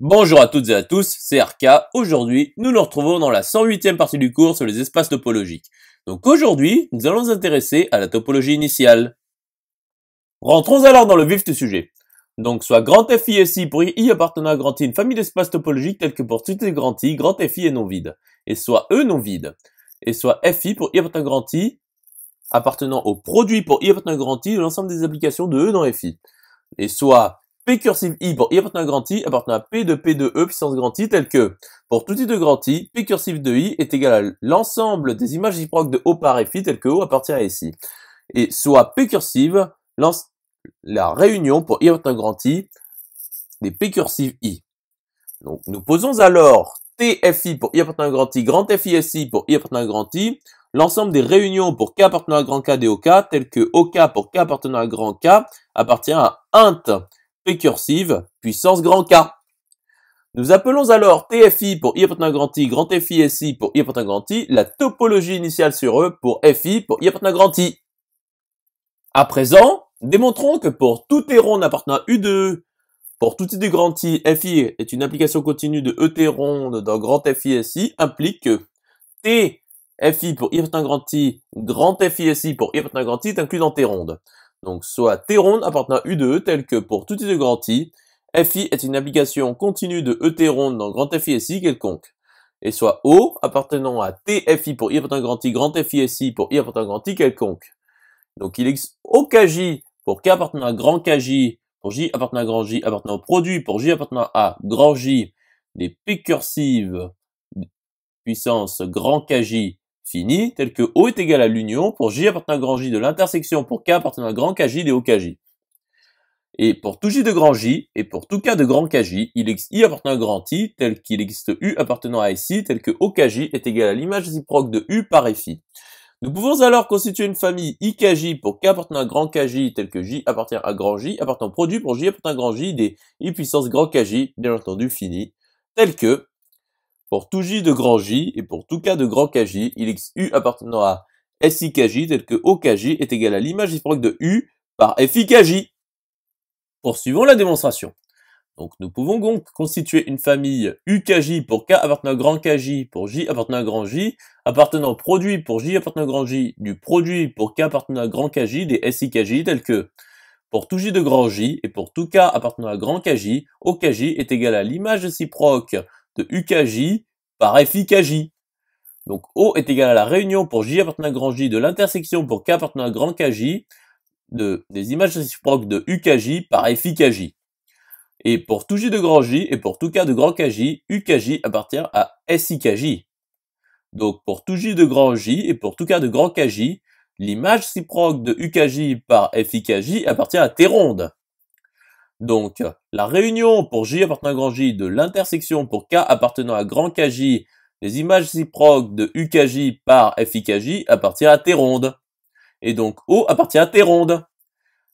Bonjour à toutes et à tous, c'est RK. Aujourd'hui, nous nous retrouvons dans la 108e partie du cours sur les espaces topologiques. Donc aujourd'hui, nous allons nous intéresser à la topologie initiale. Rentrons alors dans le vif du sujet. Donc soit grand F si pour I appartenant à grand I une famille d'espaces topologiques tels que pour toutes les grand I, grand FI est non vide. Et soit E non vide. Et soit FI pour I appartenant à grand I appartenant au produit pour I appartenant à grand I de l'ensemble des applications de E dans FI. Et soit P cursive I pour I appartenant à grand I appartenant à P de P de E puissance grand I tel que pour tout I de grand I, P cursive de I est égal à l'ensemble des images réciproques de O par FI tel que O appartient à SI. Et soit P cursive la réunion pour I appartenant à grand I des P cursive I. Donc nous posons alors TFI pour I appartenant à grand I, grand SI pour I appartenant à grand I, l'ensemble des réunions pour K appartenant à grand K des OK, tel que OK pour K appartenant à grand K appartient à int récursive puissance grand K. Nous appelons alors TFI pour I appartenant à grand I, grand FI SI pour I appartenant à grand I, la topologie initiale sur E pour FI pour I appartenant à grand I. À présent, démontrons que pour tout ronde appartenant à U 2 pour tout I de grand I, FI est une application continue de E ronde dans grand FISI, implique que T pour I appartenant à grand I, grand pour I appartenant à grand I est inclus dans T ronde donc soit ronde appartenant à U de E tel que pour tout I de grand I, Fi est une application continue de E ronde dans grand FISI quelconque, et soit O appartenant à TFI pour I appartenant à grand I, grand FISI pour I appartenant à grand I quelconque. Donc il existe OKJ pour K appartenant à grand KJ, pour J appartenant à grand J appartenant au produit, pour J appartenant à grand J, des P puissance grand KJ Fini tel que O est égal à l'union pour J appartenant à grand J de l'intersection pour K appartenant à grand KJ des KJ. Et pour tout J de grand J et pour tout K de grand KJ, il existe I appartenant à grand I tel qu'il existe U appartenant à SI tel que OKJ est égal à l'image réciproque de U par FI. Nous pouvons alors constituer une famille IKJ pour K appartenant à grand KJ tel que J appartient à grand J, appartenant produit pour J appartenant à grand J des I puissance grand KJ, bien entendu fini, tel que pour tout J de grand J et pour tout K de grand KJ, il x U appartenant à SIKJ tel que OKJ est égal à l'image réciproque de U par FIKJ. Poursuivons la démonstration. Donc nous pouvons donc constituer une famille UKJ pour K appartenant à grand KJ pour J appartenant à grand J, appartenant au produit pour J appartenant à grand J, du produit pour K appartenant à grand KJ des SIKJ tel que pour tout J de grand J et pour tout K appartenant à grand KJ, OKJ est égal à l'image réciproque de UKJ par FIKJ. Donc O est égal à la réunion pour J appartenant à grand J de l'intersection pour K appartenant à grand KJ de, des images réciproques de UKJ par FIKJ. Et pour tout J de grand J et pour tout K de grand KJ, UKJ appartient à SIKJ. Donc pour tout J de grand J et pour tout K de grand KJ, l'image réciproque de UKJ par FIKJ appartient à T ronde. Donc, la réunion pour J appartenant à grand J de l'intersection pour K appartenant à grand KJ des images réciproques de UKJ par FIKJ appartient à T ronde. Et donc, O appartient à T ronde.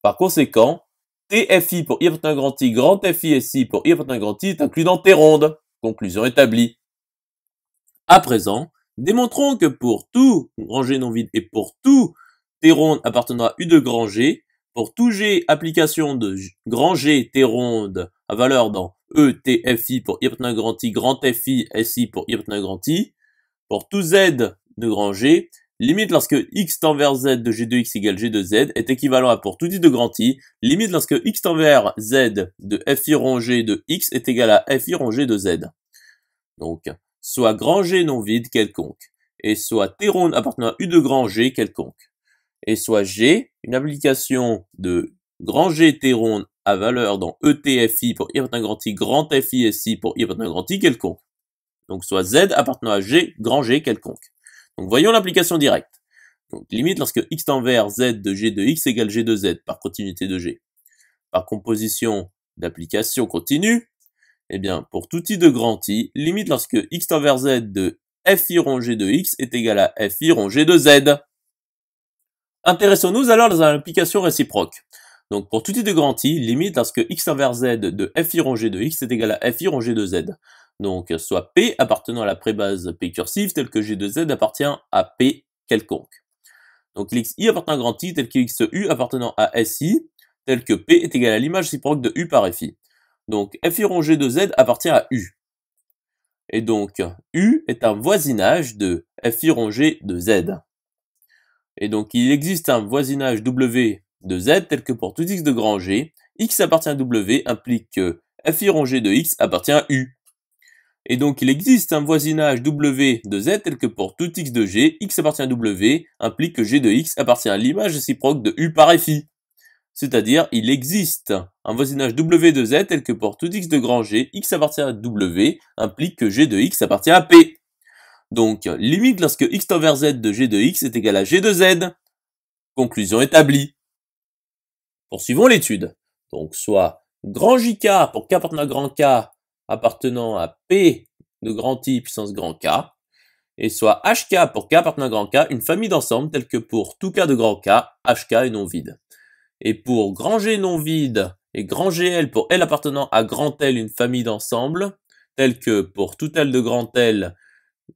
Par conséquent, TFI pour I appartenant à grand I, grand FI pour I appartenant à grand I est inclus dans T ronde. Conclusion établie. À présent, démontrons que pour tout grand G non vide et pour tout T ronde appartenant à U de grand G, pour tout G application de grand G T ronde à valeur dans E, T, F, I pour y grand I, grand F, I, S, pour Y, grand I. Pour tout Z de grand G, limite lorsque X tend vers Z de g de x égale g de z est équivalent à pour tout I de grand I, limite lorsque X tend vers Z de F, I de X est égal à F, I de Z. Donc, soit grand G non vide quelconque, et soit T ronde appartenant à U de grand G quelconque et soit G, une application de grand G Etheron à valeur dans ETFI pour y grand I, grand FI SI pour I grand I quelconque. Donc soit Z appartenant à G, grand G quelconque. Donc voyons l'application directe. Donc limite lorsque x tend vers Z de G de X égale G de Z par continuité de G. Par composition d'application continue, et eh bien pour tout i de grand I, limite lorsque x tend vers Z de F rond G de X est égal à F rond G de Z. Intéressons-nous alors à l'application réciproque. Donc pour tout i de grand i, limite lorsque x inverse z de fi rangé de x est égal à fi rangé de z. Donc soit p appartenant à la prébase p cursive tel que g de z appartient à p quelconque. Donc l'xi appartenant à grand i tel que x u appartenant à si tel que p est égal à l'image réciproque de u par fi. Donc fi rangé de z appartient à u. Et donc u est un voisinage de fi rangé de z. Et donc, il existe un voisinage W de Z tel que pour tout X de grand G, X appartient à W implique que Fi G de X appartient à U. Et donc, il existe un voisinage W de Z tel que pour tout X de G, X appartient à W implique que G de X appartient à l'image réciproque de U par Fi. C'est-à-dire, il existe un voisinage W de Z tel que pour tout X de grand G, X appartient à W implique que G de X appartient à P. Donc, limite lorsque x over z de g de x est égal à g de z. Conclusion établie. Poursuivons l'étude. Donc, soit grand jk pour k appartenant à grand k appartenant à p de grand i puissance grand k, et soit hk pour k appartenant à grand k, une famille d'ensemble telle que pour tout k de grand k, hk est non vide. Et pour grand g non vide et grand gl pour l appartenant à grand l, une famille d'ensemble, telle que pour tout l de grand l,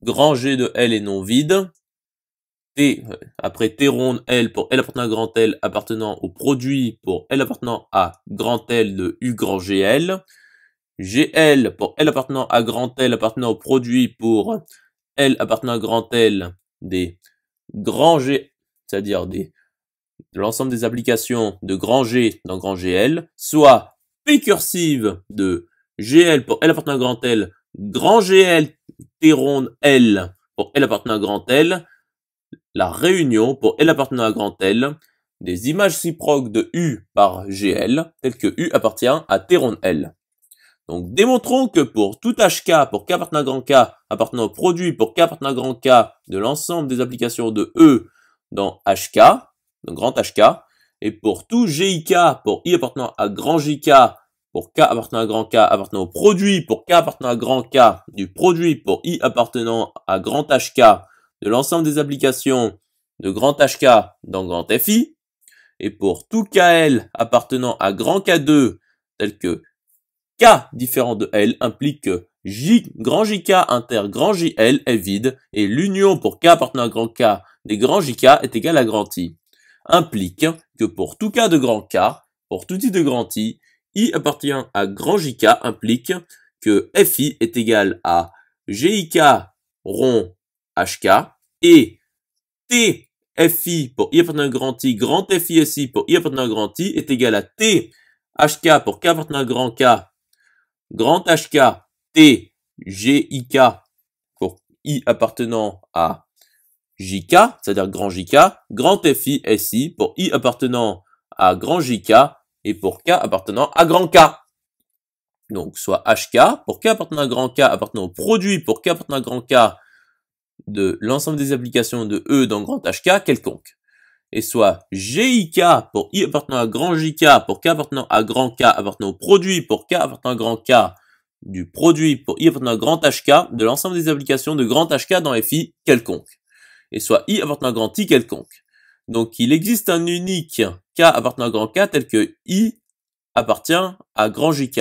grand G de L est non vide, T, euh, après T ronde L pour L appartenant à grand L appartenant au produit pour L appartenant à grand L de U grand GL, GL pour L appartenant à grand L appartenant au produit pour L appartenant à grand L des grands G, c'est-à-dire des de l'ensemble des applications de grand G dans grand GL, soit P de GL pour L appartenant à grand L, grand GL Théron L pour L appartenant à grand L, la réunion pour L appartenant à grand L des images ciproques de U par GL, telles que U appartient à Théron L. Donc démontrons que pour tout HK, pour K appartenant à grand K, appartenant au produit pour K appartenant à grand K de l'ensemble des applications de E dans HK, donc grand HK, et pour tout GIK, pour I appartenant à grand JK pour K appartenant à grand K appartenant au produit pour K appartenant à grand K du produit pour I appartenant à grand HK de l'ensemble des applications de grand HK dans grand FI et pour tout KL appartenant à grand K2 tel que K différent de L implique que J grand JK inter grand JL est vide et l'union pour K appartenant à grand K des grands JK est égale à grand I implique que pour tout K de grand K, pour tout I de grand I, I appartient à grand JK implique que FI est égal à GIK rond HK et T FI pour I appartenant à grand I, grand Si pour I appartenant à grand I est égal à T HK pour K appartenant à grand K, grand HK, T GIK pour I appartenant à JK, c'est-à-dire grand JK, grand FI SI pour I appartenant à grand JK et pour K appartenant à grand K. Donc soit HK pour K appartenant à grand K appartenant au produit pour K appartenant à grand K de l'ensemble des applications de E dans grand HK quelconque. Et soit GIK pour I appartenant à grand JK pour K appartenant à grand K appartenant au produit pour K appartenant à grand K du produit pour I appartenant à grand HK de l'ensemble des applications de grand HK dans FI quelconque. Et soit I appartenant à grand I quelconque. Donc il existe un unique K appartenant à grand K tel que I appartient à grand JK,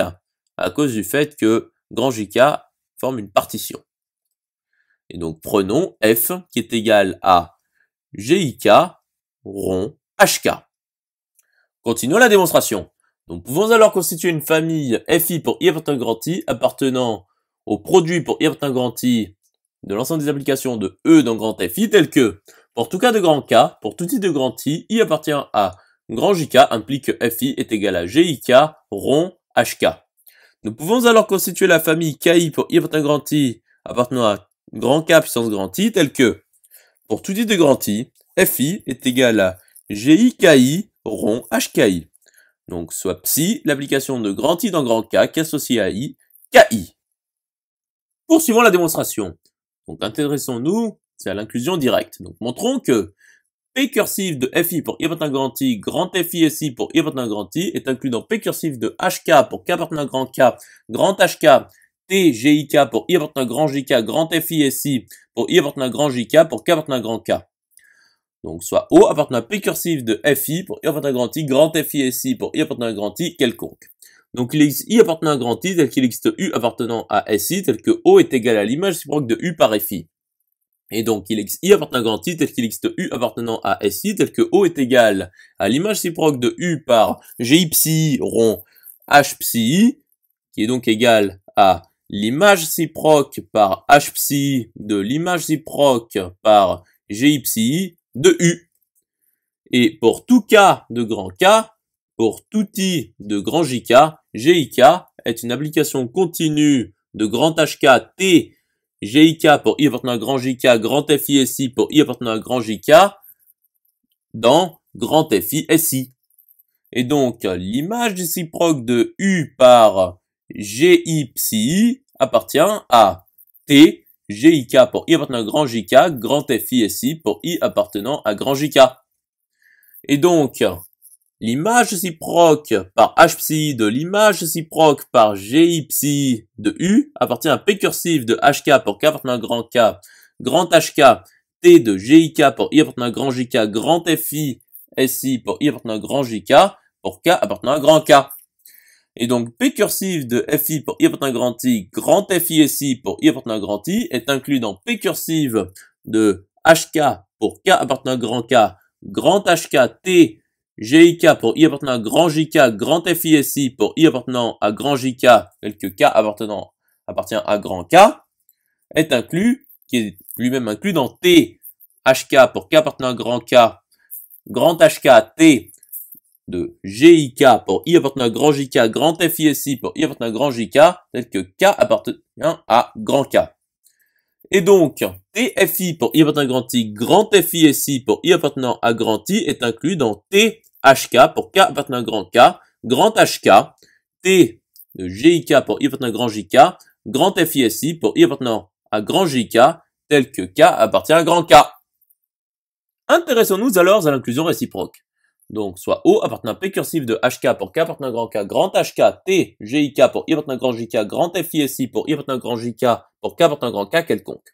à cause du fait que grand JK forme une partition. Et donc prenons F qui est égal à GIK rond HK. Continuons la démonstration. Nous pouvons alors constituer une famille FI pour I appartenant à grand I appartenant au produit pour I appartenant grand I de l'ensemble des applications de E dans grand FI tel que pour tout cas de grand K, pour tout i de grand I, I appartient à grand JK implique que FI est égal à GIK rond HK. Nous pouvons alors constituer la famille KI pour I appartient grand I appartenant à grand K puissance grand I tel que pour tout i de grand I, FI est égal à GIKI rond HKI. Donc soit psi, l'application de grand I dans grand K qui associe à I, KI. Poursuivons la démonstration. Donc intéressons-nous c'est à l'inclusion directe. Donc montrons que P cursive de Fi pour I appartenant grand I, grand SI pour I appartenant grand I est inclus dans P de HK pour K appartenant grand K, grand HK, T pour I appartenant grand JK, grand Fi SI pour I appartenant grand JK pour K appartenant grand K. Donc soit O appartenant à P cursive de Fi pour I appartenant grand I, grand SI pour I appartenant grand I quelconque. Donc il existe I appartenant à grand I tel qu'il existe U appartenant à SI tel que O est égal à l'image réciproque de U par Fi. Et donc, il existe I appartenant à grand I tel qu'il existe U appartenant à SI tel que O est égal à l'image réciproque de U par GI psi rond H psi qui est donc égal à l'image réciproque par H psi de l'image réciproque par GI psi de U. Et pour tout K de grand K, pour tout I de grand JK, GIK est une application continue de grand HK T GIK pour I appartenant à grand JK, grand FISI pour I appartenant à grand JK dans grand FISI. Et donc, l'image réciproque de U par GI appartient à T, GIK pour I appartenant à grand JK, grand FISI pour I appartenant à grand JK. Et donc, l'image réciproque par h de l'image réciproque par Giψ de u appartient à p cursif de hk pour k appartenant à grand k, grand hk, t de gik pour i appartenant à grand jk, grand fi, si pour i appartenant à grand jk, pour k appartenant à grand k. Et donc p de fi pour i appartenant à grand i, grand fi si pour i appartenant à grand i est inclus dans p de hk pour k appartenant à grand k, grand hk, t GIK pour I appartenant à grand JK, grand FISI pour I appartenant à grand JK, tel que K appartenant, appartient à grand K, est inclus, qui est lui-même inclus dans T, HK pour K appartenant à grand K, grand HK, T de GIK pour I appartenant à grand JK, grand FISI pour I appartenant à grand JK, tel que K appartient à grand K. Et donc, TFI pour I appartenant à grand I, grand FISI pour I appartenant à grand I est inclus dans T HK pour K appartenant à grand K, grand HK, T de euh, GIK pour I appartenant à grand JK, grand FISI pour I appartenant à grand JK, tel que K appartient à grand K. Intéressons-nous alors à l'inclusion réciproque. Donc, soit O appartenant à P cursif de HK pour K appartenant à grand K, grand HK, T, GIK pour I appartenant à grand JK, grand FISI pour I appartenant à grand JK, pour K appartenant à grand K quelconque.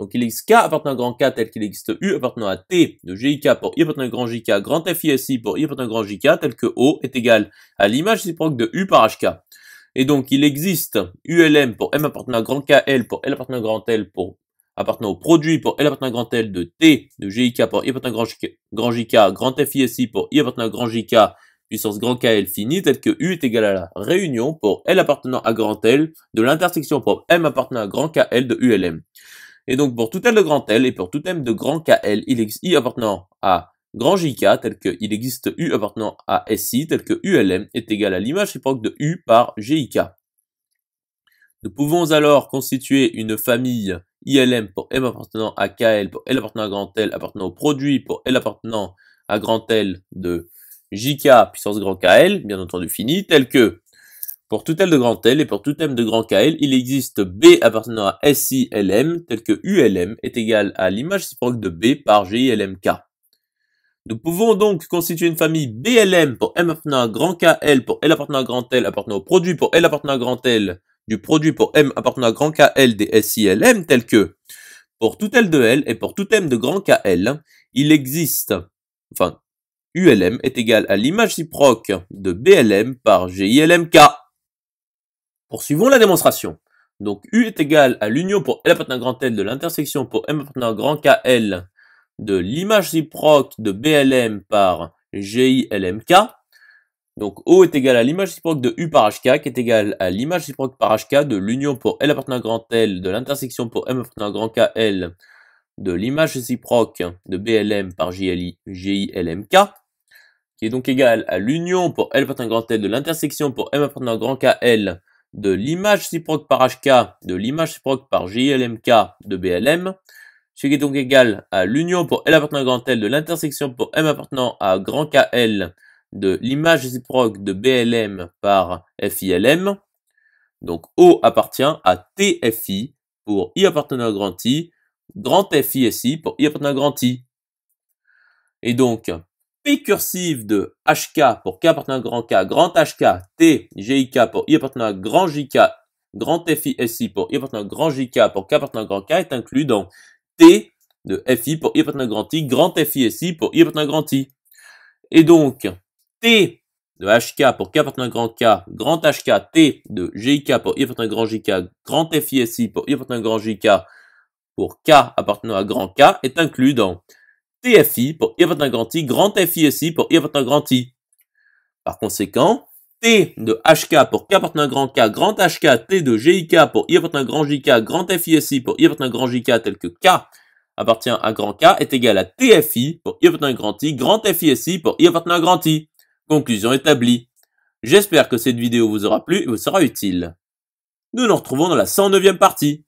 Donc il existe K appartenant à grand K tel qu'il existe U appartenant à T de GIK pour I appartenant à grand JK, grand FISI pour I appartenant à grand JK tel que O est égal à l'image réciproque de U par HK. Et donc il existe ULM pour M appartenant à grand KL pour L appartenant à grand L pour appartenant au produit pour L appartenant à grand L de T de GIK pour I appartenant à grand JK, grand, pour I appartenant à grand JK puissance grand KL finie tel que U est égal à la réunion pour L appartenant à grand L de l'intersection pour M appartenant à grand KL de ULM. Et donc pour tout L de grand L et pour tout M de grand KL, il existe I appartenant à grand JK, tel il existe U appartenant à SI, tel que ULM est égal à l'image réciproque de U par GIK. Nous pouvons alors constituer une famille ILM pour M appartenant à KL, pour L appartenant à grand L, appartenant au produit, pour L appartenant à grand L de JK puissance grand KL, bien entendu fini, tel que pour tout L de grand L et pour tout M de grand KL, il existe B appartenant à SILM tel que ULM est égal à l'image réciproque de B par GILMK. Nous pouvons donc constituer une famille BLM pour M appartenant à grand KL pour L appartenant à grand L appartenant au produit pour L appartenant à grand L du produit pour M appartenant à grand KL des SILM tel que pour tout L de L et pour tout M de grand KL, il existe, enfin, ULM est égal à l'image réciproque de BLM par GILMK. Poursuivons la démonstration. Donc U est égal à l'union pour L appartenant à grand L de l'intersection pour M appartenant à grand KL de l'image réciproque de BLM par GILMK. Donc O est égal à l'image réciproque de U par HK qui est égal à l'image réciproque par HK de l'union pour L appartenant à grand L de l'intersection pour M appartenant à grand L de l'image réciproque de BLM par GILI, qui est donc égal à l'union pour L appartenant à grand L de l'intersection pour M appartenant à grand KL de l'image réciproque par HK, de l'image réciproque par JLMK de BLM, ce qui est donc égal à l'union pour L appartenant à grand L de l'intersection pour M appartenant à grand KL de l'image réciproque de BLM par FILM. Donc O appartient à TFI pour I appartenant à grand I, grand FISI pour I appartenant à grand I. Et donc, cursive de HK pour K appartenant à grand K, grand HK, T, GIK pour I appartenant à grand JK, grand FI, pour I appartenant à grand JK pour K appartenant à grand K est inclus dans T de FI pour I appartenant à grand I, grand FI, pour I appartenant à grand I. Et donc, T de HK pour K appartenant à grand K, grand HK, T de GIK pour I appartenant à grand JK, grand FI, pour I appartenant à grand JK pour K appartenant à grand K est inclus dans TFI pour I appartenant à grand grand FISI pour I grand I. Par conséquent, T de HK pour K appartenant à grand K, grand HK, T de GIK pour I appartenant à grand JK, grand FISI pour I appartenant à grand JK tel que K appartient à grand K est égal à TFI pour I appartenant à grand I, grand FISI pour I appartenant à grand I. Conclusion établie. J'espère que cette vidéo vous aura plu et vous sera utile. Nous nous retrouvons dans la 109e partie.